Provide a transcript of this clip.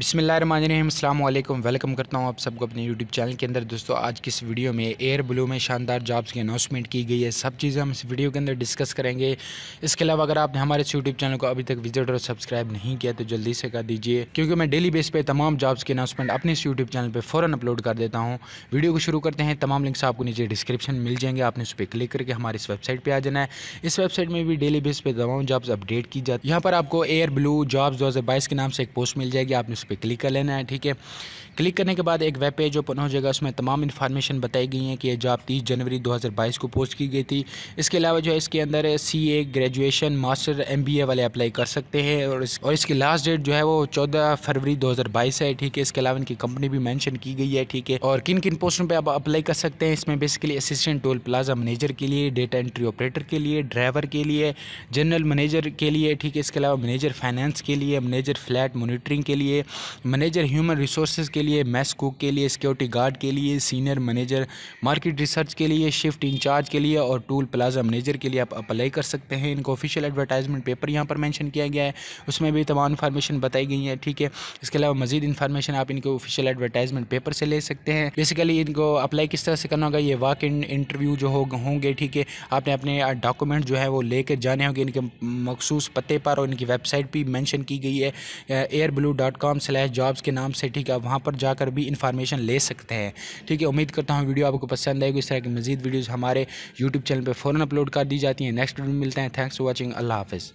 बिसमीम अल्लाम वेलकम करता हूँ आप सबको अपने यूट्यूब चैनल के अंदर दोस्तों आज की इस वीडियो में एयर ब्लू में शानदार जॉब्स की अनाउंसमेंट की गई है सब चीज़ें हम इस वीडियो के अंदर डिस्कस करेंगे इसके अलावा अगर आपने हमारे इस यूट्यूब चैनल को अभी तक विजिट और सब्सक्राइब नहीं किया तो जल्दी से कर दीजिए क्योंकि मैं डेली बेस पर तमाम जॉब्स की अनाउंसमेंट अपने इस यूट्यूब चैनल पर फ़ौरन अपलोड कर देता हूँ वीडियो को शुरू करते हैं तमाम लिंक्स आपको नीचे डिस्क्रिप्शन मिल जाएंगे आपने उस पर क्लिक करके हमारे इस वेबसाइट पर आ जाना है इस वेबसाइट में भी डेली बेस पर तमाम जॉब्स अपडेट की जाती है यहाँ पर आपको एयर ब्लू जॉब्स दो के नाम से एक पोस्ट मिल जाएगी आपने पे क्लिक कर लेना है ठीक है क्लिक करने के बाद एक वेब पेज ओपन हो जाएगा उसमें तमाम इन्फॉर्मेशन बताई गई है कि यह जॉब तीस जनवरी 2022 को पोस्ट की गई थी इसके अलावा जो है इसके अंदर C A graduation master M B A वाले अप्लाई कर सकते हैं और इस और इसकी लास्ट डेट जो है वो चौदह फरवरी दो हज़ार बाईस है ठीक है इसके अलावा इनकी कंपनी भी मैंशन की गई है ठीक है और किन किन पोस्टों पर आप अप्लाई कर सकते हैं इसमें basically assistant toll plaza manager के लिए डेटा एंट्री ऑपरेटर के लिए ड्राइवर के लिए जनरल मैनेजर के लिए ठीक है इसके अलावा मैनेजर फाइनेंस के लिए मैनेजर फ्लैट मोनिटरिंग के लिए मैनेजर ह्यूमन रिसोर्सेज के लिए मैस कुक के लिए सिक्योरिटी गार्ड के लिए सीनियर मैनेजर मार्केट रिसर्च के लिए शिफ्ट इंचार्ज के लिए और टूल प्लाजा मैनेजर के लिए आप अप्लाई कर सकते हैं इनको ऑफिशियल एडवर्टाइजमेंट पेपर यहाँ पर मैंशन किया गया है उसमें भी तमाम इन्फॉर्मेशन बताई गई है ठीक है इसके अलावा मजीद इन्फॉर्मेशन आप इनके ऑफिशियल एडवर्टाइजमेंट पेपर से ले सकते हैं बेसिकली इनको अप्लाई किस तरह से करना होगा ये वाक इन इंटरव्यू जो हो होंगे ठीक है आपने अपने डॉक्यूमेंट जो है वो लेकर जाने होंगे इनके मखसूस पते पर और इनकी वेबसाइट भी मैंशन की गई है एयर ब्लू डॉट कॉम से स्लैश जॉब्स के नाम से ठीक है आप वहाँ पर जाकर भी इन्फॉर्मेशन ले सकते हैं ठीक है उम्मीद करता हूँ वीडियो आपको पसंद आएगी इस तरह की मजीद वीडियोज़ हमारे यूट्यूब चैनल पर फ़ौरन अपलोड कर दी जाती हैं नेक्स्ट वीडियो मिलते हैं थैंक्स फॉर वॉचिंग अल्लाह हाफिज़